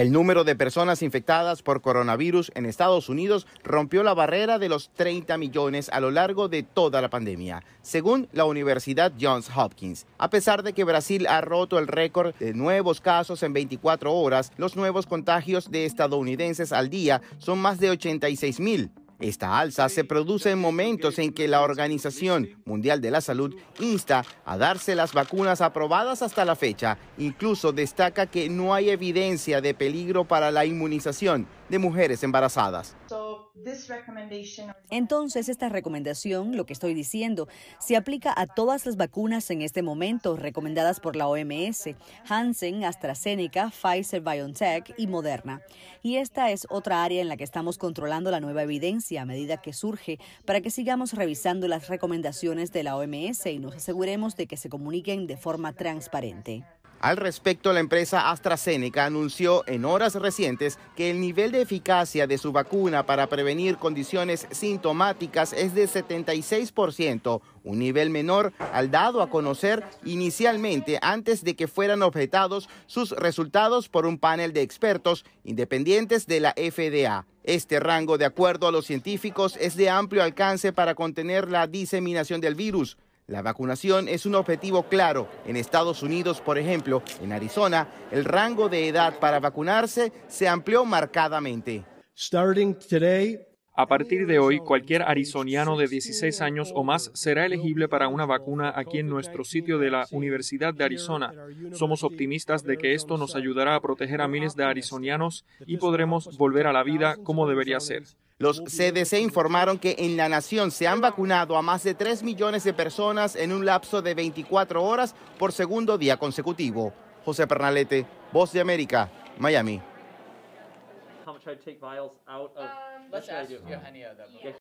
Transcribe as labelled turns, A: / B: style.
A: El número de personas infectadas por coronavirus en Estados Unidos rompió la barrera de los 30 millones a lo largo de toda la pandemia, según la Universidad Johns Hopkins. A pesar de que Brasil ha roto el récord de nuevos casos en 24 horas, los nuevos contagios de estadounidenses al día son más de 86 mil. Esta alza se produce en momentos en que la Organización Mundial de la Salud insta a darse las vacunas aprobadas hasta la fecha. Incluso destaca que no hay evidencia de peligro para la inmunización de mujeres embarazadas.
B: Entonces, esta recomendación, lo que estoy diciendo, se aplica a todas las vacunas en este momento recomendadas por la OMS, Hansen, AstraZeneca, Pfizer, BioNTech y Moderna. Y esta es otra área en la que estamos controlando la nueva evidencia a medida que surge para que sigamos revisando las recomendaciones de la OMS y nos aseguremos de que se comuniquen de forma transparente.
A: Al respecto, la empresa AstraZeneca anunció en horas recientes que el nivel de eficacia de su vacuna para prevenir condiciones sintomáticas es de 76%, un nivel menor al dado a conocer inicialmente antes de que fueran objetados sus resultados por un panel de expertos independientes de la FDA. Este rango, de acuerdo a los científicos, es de amplio alcance para contener la diseminación del virus. La vacunación es un objetivo claro. En Estados Unidos, por ejemplo, en Arizona, el rango de edad para vacunarse se amplió marcadamente.
C: A partir de hoy, cualquier arizoniano de 16 años o más será elegible para una vacuna aquí en nuestro sitio de la Universidad de Arizona. Somos optimistas de que esto nos ayudará a proteger a miles de arizonianos y podremos volver a la vida como debería ser. Los
A: CDC informaron que en la nación se han vacunado a más de 3 millones de personas en un lapso de 24 horas por segundo día consecutivo. José Pernalete, Voz de América, Miami.